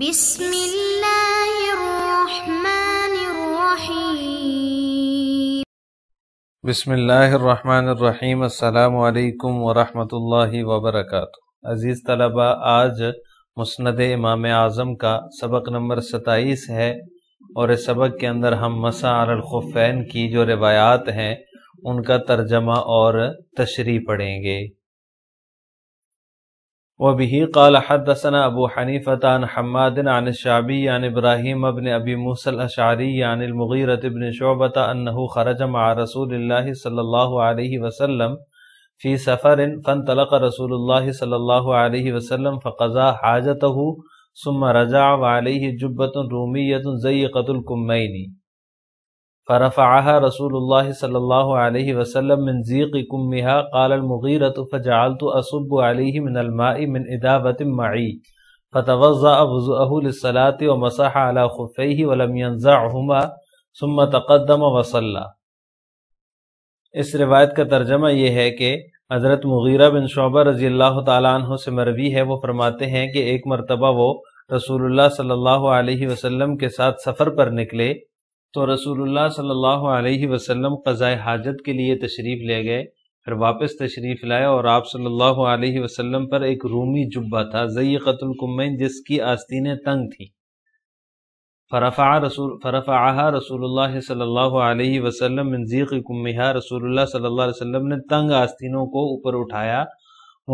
بسم اللہ الرحمن الرحیم بسم اللہ الرحمن الرحیم السلام علیکم ورحمۃ اللہ وبرکاتہ عزیز طلبہ آج مسند امام اعظم کا سبق نمبر ستائیس ہے اور اس سبق کے اندر ہم مسا الخفین کی جو روایات ہیں ان کا ترجمہ اور تشریح پڑھیں گے أبو حنيفة عن ابو عن الشعبي عن إبراهيم بن ابن موسى الأشعري عن المغيرة بن شعبة أنه خرج مع رسول الله صلى الله عليه وسلم في سفر فانطلق رسول الله صلى الله عليه وسلم فقضى حاجته ثم رجع وعليه جبة رومية زيقة الكمين فرفعها رسول الله صلى الله عليه وسلم من زيق كمها قال المغيرة فجعلت أصب عليه من من الماء إدابة معي للصلاة ومسح على خفيه ولم ينزعهما ثم تقدم وصلى اس روایت کا ترجمہ یہ ہے کہ حضرت مغیرہ بن شعبہ رضی اللہ تعالیٰ عنہ سے مروی ہے وہ فرماتے ہیں کہ ایک مرتبہ وہ رسول اللہ صلی اللہ علیہ وسلم کے ساتھ سفر پر نکلے تو رسول اللہ صلی اللہ علیہ وسلم قضاء حاجت کے لیے تشریف لے گئے پھر واپس تشریف لائے اور آپ صلی اللہ علیہ وسلم پر ایک رومی جبہ تھا القمین جس کی آستینیں تنگ تھیں فرفع رسول آ رسول اللہ صلی اللہ علیہ وسلم رسول اللہ صلی اللہ علیہ وسلم نے تنگ آستینوں کو اوپر اٹھایا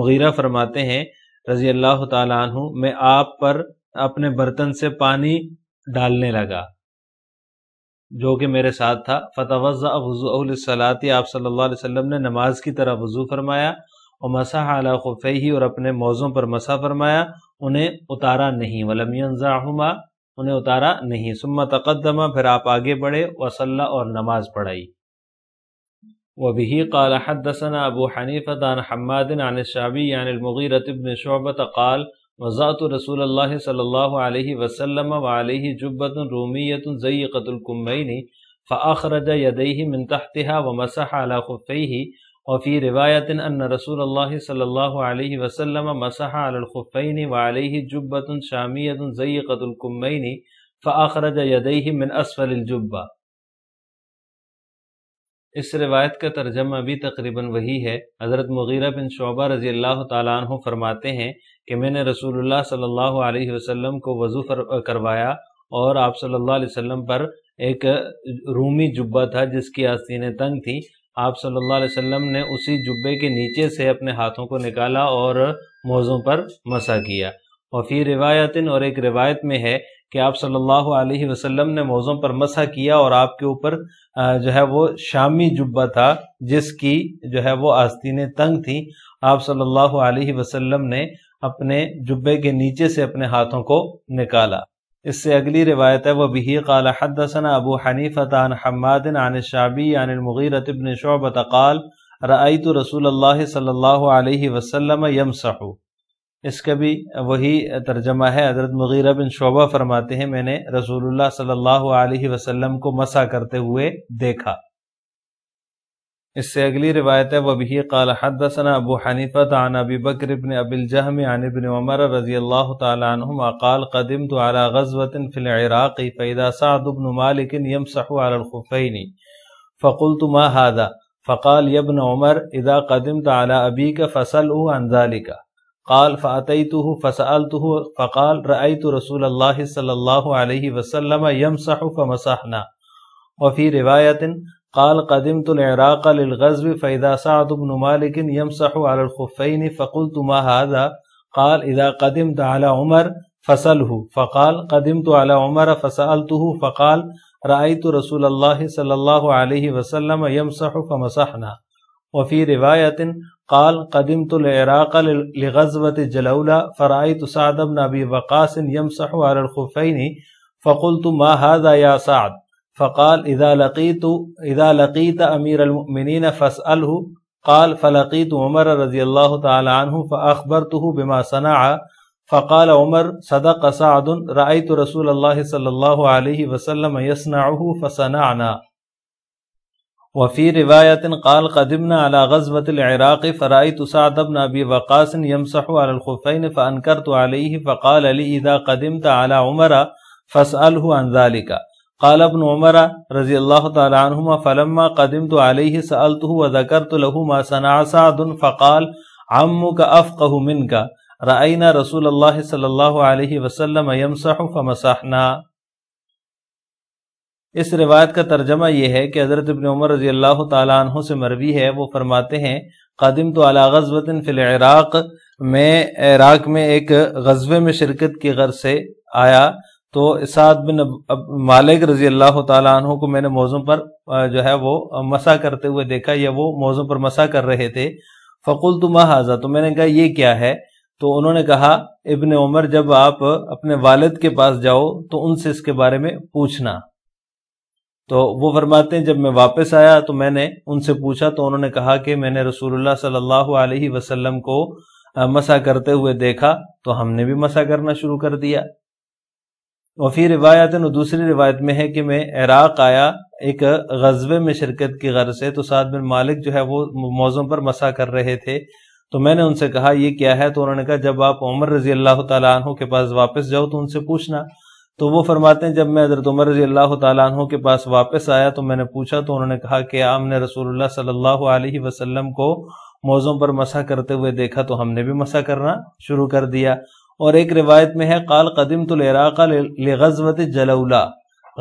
مغیرہ فرماتے ہیں رضی اللہ تعالیٰ عنہ میں آپ پر اپنے برتن سے پانی ڈالنے لگا جو کہ میرے ساتھ تھا فتح وضو الصلاطی آپ صلی اللہ علیہ وسلم نے نماز کی طرح وضو فرمایا اور مسا اعلیٰ خفیہ اور اپنے موضوع پر مسا فرمایا انہیں اتارا نہیں ولیمین انہیں اتارا نہیں سما تقدمہ پھر آپ آگے بڑھے وصل اور نماز پڑھائی وہ بھی حدثنا ابو حنی عن علبی یعنی شعبت قال وزعت رسول الله صلى الله عليه وسلم وعليه جبة رومية زيقة الكمين فأخرج يديه من تحتها ومسح على خفيه وفي رواية أن رسول الله صلى الله عليه وسلم مسح على الخفين وعليه جبة شامية زيقة الكمين فأخرج يديه من أسفل الجبة اس روایت کا ترجمہ بھی تقریباً وہی ہے حضرت مغیرہ بن شعبہ رضی اللہ تعالیٰ عنہ فرماتے ہیں کہ میں نے رسول اللہ صلی اللہ علیہ وسلم کو وضو کروایا اور آپ صلی اللہ علیہ وسلم پر ایک رومی جبہ تھا جس کی آستینیں تنگ تھیں آپ صلی اللہ علیہ وسلم نے اسی جبے کے نیچے سے اپنے ہاتھوں کو نکالا اور موزوں پر مسا کیا اور فی روایت اور ایک روایت میں ہے کہ آپ صلی اللہ علیہ وسلم نے موزوں پر مسا کیا اور آپ کے اوپر جو ہے وہ شامی جبہ تھا جس کی جو ہے وہ آستینیں تنگ تھیں آپ صلی اللہ علیہ وسلم نے اپنے جبے کے نیچے سے اپنے ہاتھوں کو نکالا اس سے اگلی روایت ہے وہ بھی قال حدثنا ابو عن حماد عن شابی شعبت رأیت رسول اللہ صلی اللہ علیہ وسلم یمسحو اس کا بھی وہی ترجمہ ہے حضرت مغیرہ بن شعبہ فرماتے ہیں میں نے رسول اللہ صلی اللہ علیہ وسلم کو مسا کرتے ہوئے دیکھا اس سے اگلی روایت ہے وَبِهِ قَالَ حَدَّثَنَا أَبُو حَنِفَةَ عَنَا بِبَكْرِ بِنِ عَبِ الْجَهْمِ عَنِ بِنِ عَمَرَ رضی اللہ تعالی عنہم اقال قدمتو على غزوت فی العراقی فَإِذَا سَعْدُ بْنُ مَالِكٍ يَمْسَحُ عَلَى الْخُفَيْنِ فَقُلْتُ مَا هَذَا فَقَالْ يَبْنَ عُمَرْ اِذَا قَدِمْتَ عَلَى عَبِيكَ فَسَلْ قال فأتيته فسألته فقال رعی تو رسول اللہ صلی اللہ علیہ وسلم يمسح فمسحنا اور رواية روایت قدمت قدم تو فإذا سعد فیدا سعد يمسح على الخفين فقل تما حضا قال ادا قدمت تو عمر فصل فقال قدمت تو عمر فسألته فقال رأيت رسول اللہ صلی اللہ علیہ وسلم یمسح فمسحنا وفي رواية قال قدمت العراق لغزوة جلولة فرأيت سعد بن أبي وقاص يمسح على الخفين فقلت ما هذا يا سعد فقال إذا لقيت إذا لقيت أمير المؤمنين فاسأله قال فلقيت عمر رضي الله تعالى عنه فأخبرته بما صنع فقال عمر صدق سعد رأيت رسول الله صلى الله عليه وسلم يصنعه فصنعنا وفی روایت قال قدمنا على غزوة العراق فرائت سعد بن ابی وقاس يمسح على الخفین فانکرت عليه فقال لی اذا قدمت على عمر فاسأله عن ذلك قال ابن عمر رضی اللہ تعالی عنہما فلما قدمت عليه سألته وذكرت له ما سنع سعد فقال عمك افقه منك رأينا رسول الله صلى الله عليه وسلم يمسح فمسحنا اس روایت کا ترجمہ یہ ہے کہ حضرت ابن عمر رضی اللہ تعالیٰ عنہ سے مروی ہے وہ فرماتے ہیں قادم تو فی العراق میں عراق میں ایک غزوے میں شرکت کی غرض سے آیا تو بن مالک رضی اللہ تعالیٰ عنہ کو میں نے موضوع پر جو ہے وہ مسا کرتے ہوئے دیکھا یا وہ موضوع پر مسا کر رہے تھے فقول تو تو میں نے کہا یہ کیا ہے تو انہوں نے کہا ابن عمر جب آپ اپنے والد کے پاس جاؤ تو ان سے اس کے بارے میں پوچھنا تو وہ فرماتے ہیں جب میں واپس آیا تو میں نے ان سے پوچھا تو انہوں نے کہا کہ میں نے رسول اللہ صلی اللہ علیہ وسلم کو مسا کرتے ہوئے دیکھا تو ہم نے بھی مسا کرنا شروع کر دیا اور پھر روایت دوسری روایت میں ہے کہ میں عراق آیا ایک غزبے میں شرکت کی غرض سے تو سعد بن مالک جو ہے وہ موضوع پر مسا کر رہے تھے تو میں نے ان سے کہا یہ کیا ہے تو انہوں نے کہا جب آپ عمر رضی اللہ تعالیٰ عنہ کے پاس واپس جاؤ تو ان سے پوچھنا تو وہ فرماتے ہیں جب میں حضرت عمر رضی اللہ تعالیٰ عنہ کے پاس واپس آیا تو میں نے پوچھا تو انہوں نے کہا کہ آپ نے رسول اللہ صلی اللہ علیہ وسلم کو موزوں پر مسا کرتے ہوئے دیکھا تو ہم نے بھی مسا کرنا شروع کر دیا اور ایک روایت میں ہے قال قدیم تو لغزوت جلولا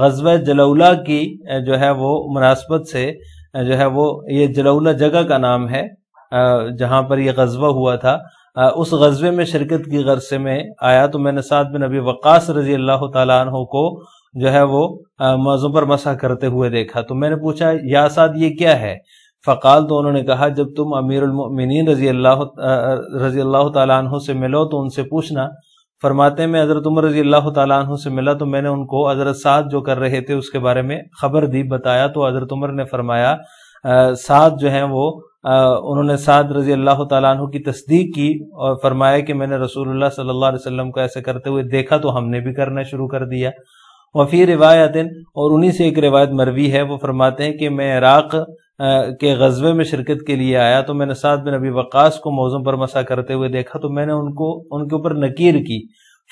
غزوہ غزب کی جو ہے وہ مناسبت سے جو ہے وہ یہ جلولا جگہ کا نام ہے جہاں پر یہ غزبہ ہوا تھا اس غزوے میں شرکت کی سے میں آیا تو میں نے بن رضی اللہ تعالیٰ عنہ کو جو ہے وہ پر مسا کرتے ہوئے دیکھا تو میں نے پوچھا یا سعد یہ کیا ہے فقال تو انہوں نے کہا جب تم امیر المؤمنین رضی اللہ رضی اللہ تعالیٰ عنہ سے ملو تو ان سے پوچھنا فرماتے میں حضرت عمر رضی اللہ تعالیٰ عنہ سے ملا تو میں نے ان کو حضرت سعد جو کر رہے تھے اس کے بارے میں خبر دی بتایا تو حضرت عمر نے فرمایا سعد جو ہیں وہ انہوں نے سعد رضی اللہ تعالیٰ عنہ کی تصدیق کی اور فرمایا کہ میں نے رسول اللہ صلی اللہ علیہ وسلم کو ایسے کرتے ہوئے دیکھا تو ہم نے بھی کرنا شروع کر دیا وفی روایت اور انہی سے ایک روایت مروی ہے وہ فرماتے ہیں کہ میں عراق کے غزبے میں شرکت کے لیے آیا تو میں نے سعد بن نبی وقاص کو موزوں پر مسا کرتے ہوئے دیکھا تو میں نے ان کو ان کے اوپر نکیر کی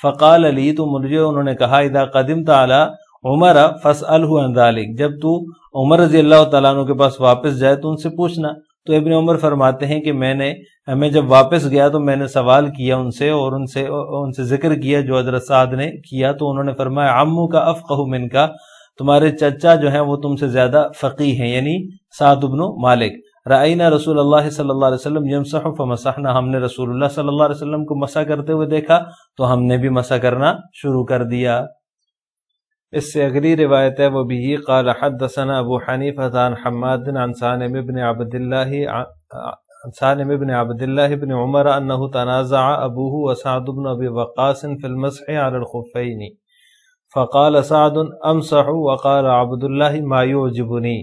فقال علی تو مجھے انہوں نے کہا ادا قدم تعلیٰ عمر فص الحدالک جب تو عمر رضی اللہ تعالیٰ عنہ کے پاس واپس جائے تو ان سے پوچھنا تو ابن عمر فرماتے ہیں کہ میں نے میں جب واپس گیا تو میں نے سوال کیا ان سے اور ان سے ان سے ذکر کیا جو حضرت سعد نے کیا تو انہوں نے فرمایا امو کا افقہ من کا تمہارے چچا جو ہیں وہ تم سے زیادہ فقی ہیں یعنی سعد ابن مالک رائنا رسول اللہ صلی اللہ علیہ وسلم ہم نے رسول اللہ صلی اللہ علیہ وسلم کو مسا کرتے ہوئے دیکھا تو ہم نے بھی مسا کرنا شروع کر دیا اس سے اگلی روایت ہے وہ بھی قال حدثنا ابو حنیف عن حماد عن سالم ابن عبد اللہ سالم بن عبد اللہ ابن انه تنازع ابوه وسعد بن ابي وقاص في المسح على الخفين فقال سعد امسح وقال عبد الله ما يعجبني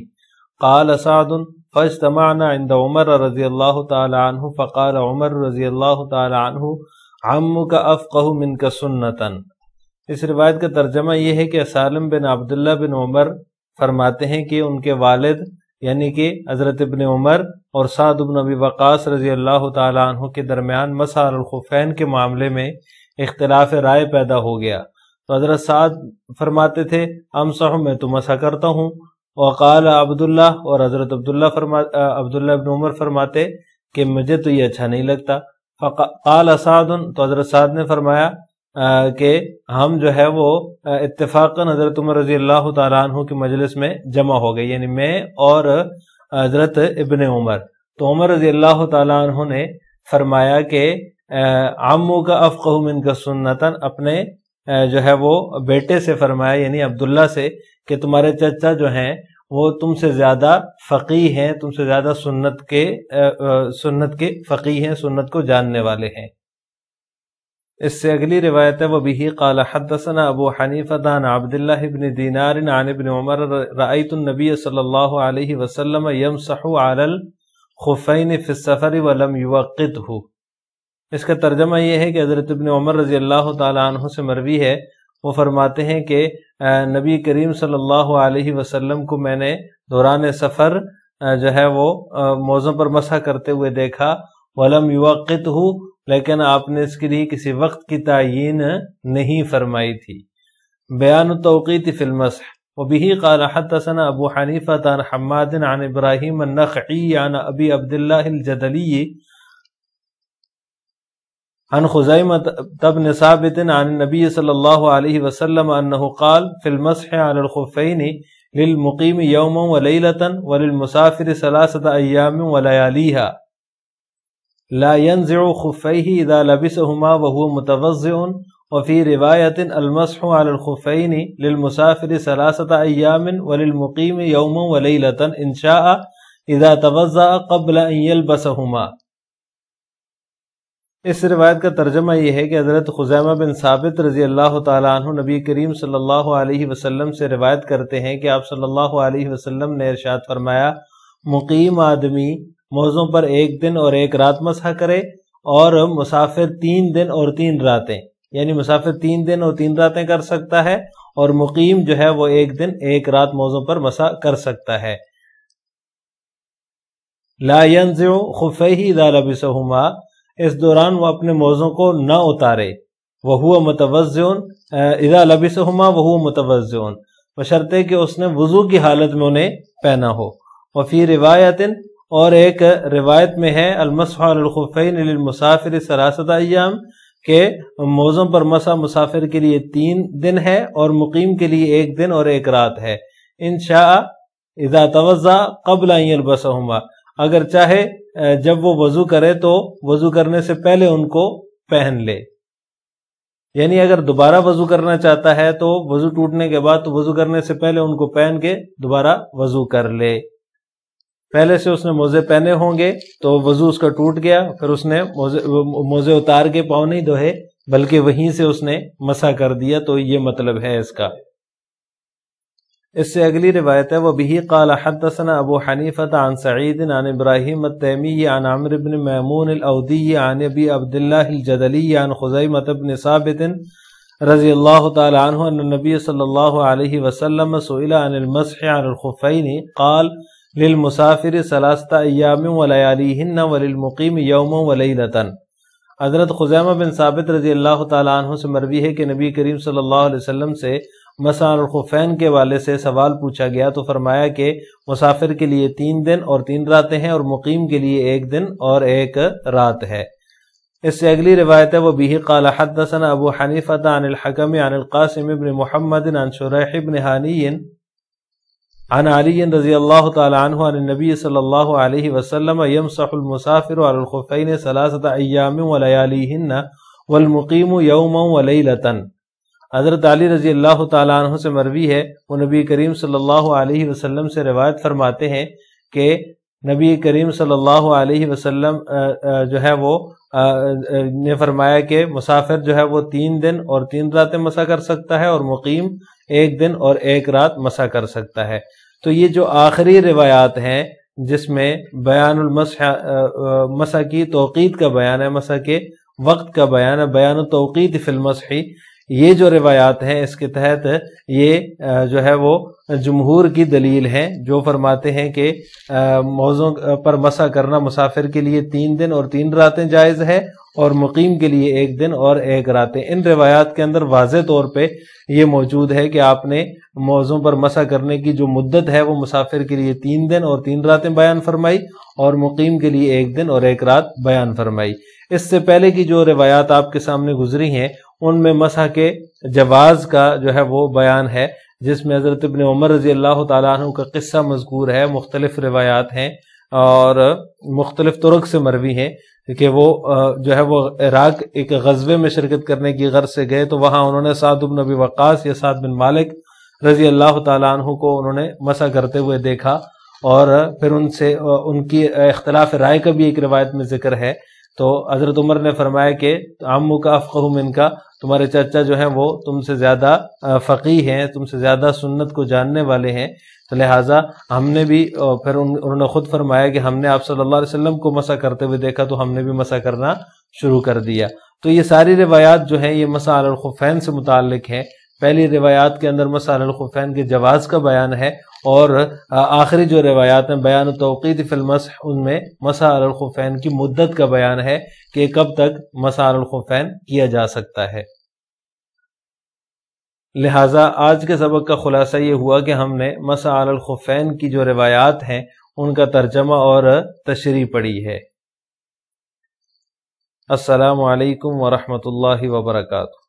قال سعد فاجتمعنا عند عمر رضي الله تعالى عنه فقال عمر رضي الله تعالى عنه عمك افقه منك سنه اس روایت کا ترجمہ یہ ہے کہ سالم بن بن عبداللہ عمر فرماتے ہیں کہ ان کے والد یعنی کہ حضرت ابن عمر اور سعد بن وقاص رضی اللہ تعالیٰ میں اختلاف رائے پیدا ہو گیا تو حضرت سعد فرماتے تھے میں تو مسا کرتا ہوں وقال عبداللہ اور حضرت عبداللہ فرما عبداللہ ابن عمر فرماتے کہ مجھے تو یہ اچھا نہیں لگتا فقال سعد تو حضرت سعد نے فرمایا کہ ہم جو ہے وہ اتفاقاً حضرت عمر رضی اللہ تعالیٰ عنہ کی مجلس میں جمع ہو گئی یعنی میں اور حضرت ابن عمر تو عمر رضی اللہ تعالیٰ عنہ نے فرمایا کہ عمو کا افق سنتاً اپنے جو ہے وہ بیٹے سے فرمایا یعنی عبداللہ سے کہ تمہارے چچا جو ہیں وہ تم سے زیادہ فقی ہیں تم سے زیادہ سنت کے سنت کے فقی ہیں سنت کو جاننے والے ہیں اس سے اگلی روایت ہے وہ بھی قال دینار عن ابن عمر عبد اللہ صلی اللہ علیہ وسلم یمسح الخفین السفر ولم اس کا ترجمہ یہ ہے کہ حضرت ابن عمر رضی اللہ تعالیٰ عنہ سے مروی ہے وہ فرماتے ہیں کہ نبی کریم صلی اللہ علیہ وسلم کو میں نے دوران سفر جو ہے وہ موزوں پر مسح کرتے ہوئے دیکھا ولم یوقت لیکن آپ نے اس کے لیے کسی وقت کی تعین نہیں فرمائی تھی بیان التوقیت فی المسح و بہی قال حتسن ابو حنیفہ عن حماد عن ابراہیم النخعی عن ابی عبداللہ الجدلی عن خزائمت تبن ثابت عن نبی صلی اللہ علیہ وسلم انہو قال فی المسح عن الخفینی للمقیم یوم و لیلتا وللمسافر سلاسة ایام و لیالیہا لا ينزع خفيه اذا لبسهما وهو متوضئ وفي روايه المسح على الخفين للمسافر ثلاثه ايام وللمقيم يوم وليله ان شاء اذا توضا قبل ان يلبسهما اس روایت کا ترجمہ یہ ہے کہ حضرت خزیمہ بن ثابت رضی اللہ تعالیٰ عنہ نبی کریم صلی اللہ علیہ وسلم سے روایت کرتے ہیں کہ آپ صلی اللہ علیہ وسلم نے ارشاد فرمایا مقیم آدمی موضوع پر ایک دن اور ایک رات مسا کرے اور مسافر تین دن اور تین راتیں یعنی مسافر تین دن اور تین راتیں کر سکتا ہے اور مقیم جو ہے وہ ایک دن ایک رات موضوع پر مسا کر سکتا ہے لا خفیہ خفیہی دا لبسہما اس دوران وہ اپنے موضوع کو نہ اتارے وہ ہوا متوزون ادا لبی سے کہ اس نے وضو کی حالت میں انہیں پہنا ہو وفی روایت اور ایک روایت میں ہے الخفین سراست ایام کہ موزوں پر مسا مسافر کے لیے تین دن ہے اور مقیم کے لیے ایک دن اور ایک رات ہے انشاء اذا توضع قبل بسما اگر چاہے جب وہ وضو کرے تو وضو کرنے سے پہلے ان کو پہن لے یعنی اگر دوبارہ وضو کرنا چاہتا ہے تو وضو ٹوٹنے کے بعد تو وضو کرنے سے پہلے ان کو پہن کے دوبارہ وضو کر لے پہلے سے اس نے موزے پہنے ہوں گے تو وضو اس کا ٹوٹ گیا پھر اس نے موزے اتار کے پاؤں نہیں دوہے بلکہ وہیں سے اس نے مسا کر دیا تو یہ مطلب ہے اس کا اس سے اگلی روایت ہے وہ بھی قال حدثنا ابو حنیفت عن سعید عن ابراہیم التیمی عن عمر بن میمون الاودی عن ابی عبداللہ الجدلی عن خزیمۃ بن ثابت رضی اللہ تعالی عنہ ان النبی صلی اللہ علیہ وسلم سئل عن المسح عن الخفین قال للمسافر سلاستہ ایام و لیالیہن وللمقیم یوم و لیلتن حضرت خزیمہ بن ثابت رضی اللہ تعالیٰ عنہ سے مروی ہے کہ نبی کریم صلی اللہ علیہ وسلم سے مسان الخفین کے والے سے سوال پوچھا گیا تو فرمایا کہ مسافر کے لیے تین دن اور تین راتیں ہیں اور مقیم کے لیے ایک دن اور ایک رات ہے اس سے اگلی روایت ہے وہ بھی قال حدثنا ابو حنیفہ عن الحکم عن القاسم ابن محمد عن شریح ابن حانی عن علی رضی اللہ تعالی عنہ عن نبی صلی اللہ علیہ وسلم یمسح المسافر علی الخفین ثلاثت ایام و لیالیہن والمقیم یوما و لیلتاً حضرت علی رضی اللہ تعالی عنہ سے مروی ہے وہ نبی کریم صلی اللہ علیہ وسلم سے روایت فرماتے ہیں کہ نبی کریم صلی اللہ علیہ وسلم جو ہے وہ نے فرمایا کہ مسافر جو ہے وہ تین دن اور تین راتیں مسا کر سکتا ہے اور مقیم ایک دن اور ایک رات مسا کر سکتا ہے تو یہ جو آخری روایات ہیں جس میں بیان المسح مسح کی توقید کا بیان ہے مسح کے وقت کا بیان ہے بیان التوقید توقید المسحی یہ جو روایات ہیں اس کے تحت یہ جو ہے وہ جمہور کی دلیل ہے جو فرماتے ہیں کہ موزوں پر مسا کرنا مسافر کے لیے تین دن اور تین راتیں جائز ہے اور مقیم کے لیے ایک دن اور ایک راتیں ان روایات کے اندر واضح طور پہ یہ موجود ہے کہ آپ نے موزوں پر مسا کرنے کی جو مدت ہے وہ مسافر کے لیے تین دن اور تین راتیں بیان فرمائی اور مقیم کے لیے ایک دن اور ایک رات بیان فرمائی اس سے پہلے کی جو روایات آپ کے سامنے گزری ہیں ان میں مسا کے جواز کا جو ہے وہ بیان ہے جس میں حضرت ابن عمر رضی اللہ تعالیٰ عنہ کا قصہ مذکور ہے مختلف روایات ہیں اور مختلف ترک سے مروی ہیں کہ وہ جو ہے وہ عراق ایک غزبے میں شرکت کرنے کی غرض سے گئے تو وہاں انہوں نے سعد نبی وقاص یا سعد بن مالک رضی اللہ تعالیٰ عنہ کو انہوں نے مسا کرتے ہوئے دیکھا اور پھر ان سے ان کی اختلاف رائے کا بھی ایک روایت میں ذکر ہے تو حضرت عمر نے فرمایا کہ امو کا افقہ من ان کا تمہارے چچا جو ہیں وہ تم سے زیادہ فقی ہیں تم سے زیادہ سنت کو جاننے والے ہیں تو لہٰذا ہم نے بھی پھر انہوں نے خود فرمایا کہ ہم نے آپ صلی اللہ علیہ وسلم کو مسا کرتے ہوئے دیکھا تو ہم نے بھی مسا کرنا شروع کر دیا تو یہ ساری روایات جو ہیں یہ مسا الخفین سے متعلق ہیں پہلی روایات کے اندر مسا الخفین کے جواز کا بیان ہے اور آخری جو روایات ہیں بیان توقید فی المسح ان میں مسار الخفین کی مدت کا بیان ہے کہ کب تک مسار الخفین کیا جا سکتا ہے لہٰذا آج کے سبق کا خلاصہ یہ ہوا کہ ہم نے مسار الخفین کی جو روایات ہیں ان کا ترجمہ اور تشریح پڑی ہے السلام علیکم ورحمۃ اللہ وبرکاتہ